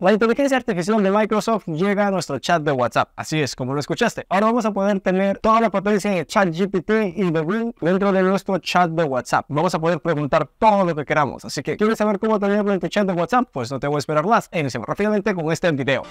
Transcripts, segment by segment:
La inteligencia artificial de Microsoft llega a nuestro chat de WhatsApp, así es como lo escuchaste. Ahora vamos a poder tener toda la potencia de ChatGPT y de Ring dentro de nuestro chat de WhatsApp. Vamos a poder preguntar todo lo que queramos, así que ¿quieres saber cómo tenerlo en chat de WhatsApp? Pues no te voy a esperar más, iniciamos rápidamente con este video.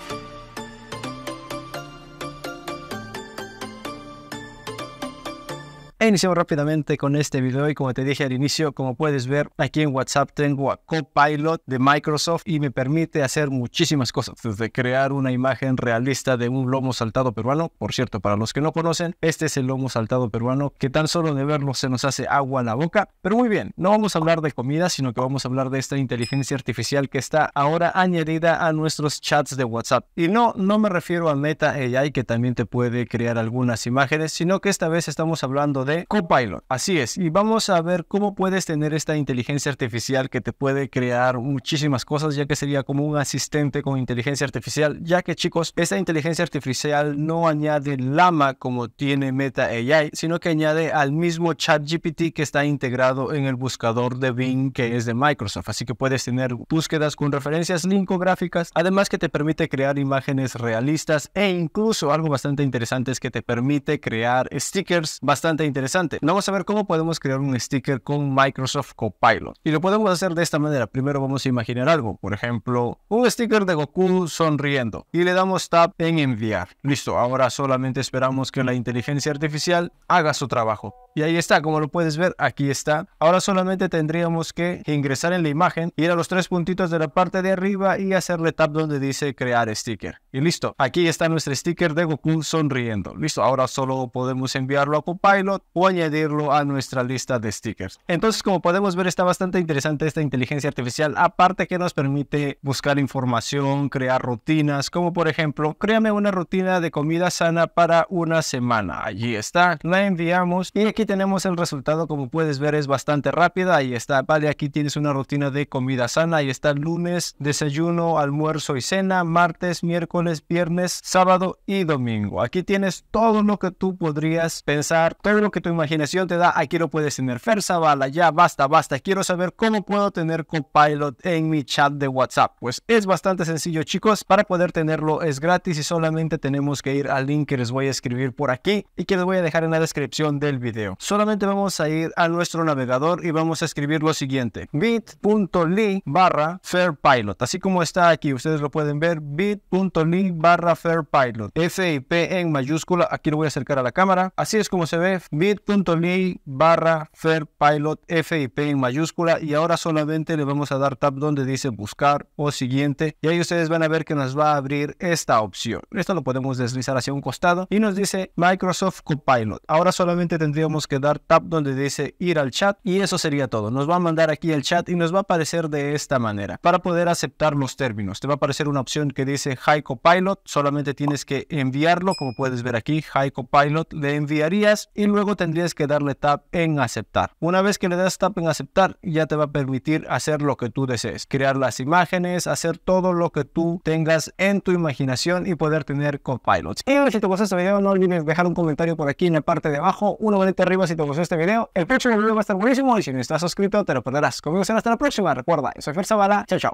E iniciamos rápidamente con este video y como te dije al inicio, como puedes ver, aquí en WhatsApp tengo a Copilot de Microsoft y me permite hacer muchísimas cosas, desde crear una imagen realista de un lomo saltado peruano, por cierto, para los que no conocen, este es el lomo saltado peruano que tan solo de verlo se nos hace agua en la boca, pero muy bien, no vamos a hablar de comida, sino que vamos a hablar de esta inteligencia artificial que está ahora añadida a nuestros chats de WhatsApp. Y no, no me refiero a Meta AI que también te puede crear algunas imágenes, sino que esta vez estamos hablando de de Copilot. Así es, y vamos a ver cómo puedes tener esta inteligencia artificial que te puede crear muchísimas cosas, ya que sería como un asistente con inteligencia artificial, ya que chicos, esta inteligencia artificial no añade Lama como tiene Meta AI, sino que añade al mismo chat gpt que está integrado en el buscador de Bing que es de Microsoft, así que puedes tener búsquedas con referencias linkográficas, además que te permite crear imágenes realistas e incluso algo bastante interesante es que te permite crear stickers bastante interesantes interesante. Vamos a ver cómo podemos crear un sticker con Microsoft Copilot. Y lo podemos hacer de esta manera. Primero vamos a imaginar algo. Por ejemplo, un sticker de Goku sonriendo. Y le damos tap en enviar. Listo, ahora solamente esperamos que la inteligencia artificial haga su trabajo. Y ahí está, como lo puedes ver, aquí está. Ahora solamente tendríamos que ingresar en la imagen, ir a los tres puntitos de la parte de arriba y hacerle tap donde dice crear sticker. Y listo, aquí está nuestro sticker de Goku sonriendo. Listo, ahora solo podemos enviarlo a Copilot añadirlo a nuestra lista de stickers. Entonces, como podemos ver, está bastante interesante esta inteligencia artificial, aparte que nos permite buscar información, crear rutinas, como por ejemplo, créame una rutina de comida sana para una semana. Allí está, la enviamos y aquí tenemos el resultado, como puedes ver, es bastante rápida. Ahí está, vale, aquí tienes una rutina de comida sana. Ahí está lunes, desayuno, almuerzo y cena, martes, miércoles, viernes, sábado y domingo. Aquí tienes todo lo que tú podrías pensar, todo lo que imaginación te da, aquí lo puedes tener Zavala, ya, basta, basta, quiero saber cómo puedo tener Copilot en mi chat de WhatsApp. Pues es bastante sencillo, chicos, para poder tenerlo es gratis y solamente tenemos que ir al link que les voy a escribir por aquí y que les voy a dejar en la descripción del video. Solamente vamos a ir a nuestro navegador y vamos a escribir lo siguiente, bit.ly barra Fairpilot, así como está aquí, ustedes lo pueden ver, bit.ly barra Fairpilot, F y P en mayúscula, aquí lo voy a acercar a la cámara, así es como se ve, bit bit.ly barra pilot FIP en mayúscula y ahora solamente le vamos a dar tap donde dice buscar o siguiente y ahí ustedes van a ver que nos va a abrir esta opción. Esto lo podemos deslizar hacia un costado y nos dice Microsoft Copilot. Ahora solamente tendríamos que dar tap donde dice ir al chat y eso sería todo. Nos va a mandar aquí el chat y nos va a aparecer de esta manera. Para poder aceptar los términos te va a aparecer una opción que dice Hi Copilot. Solamente tienes que enviarlo como puedes ver aquí Hi Copilot. Le enviarías y luego tendrías que darle tap en aceptar. Una vez que le das tap en aceptar, ya te va a permitir hacer lo que tú desees, crear las imágenes, hacer todo lo que tú tengas en tu imaginación y poder tener copilots. Y si te gustó este video, no olvides dejar un comentario por aquí en la parte de abajo, una bonita arriba si te gustó este video. El próximo video va a estar buenísimo y si no estás suscrito, te lo perderás. Conmigo hasta la próxima. Recuerda, soy Fer Zavala. Chao, chao.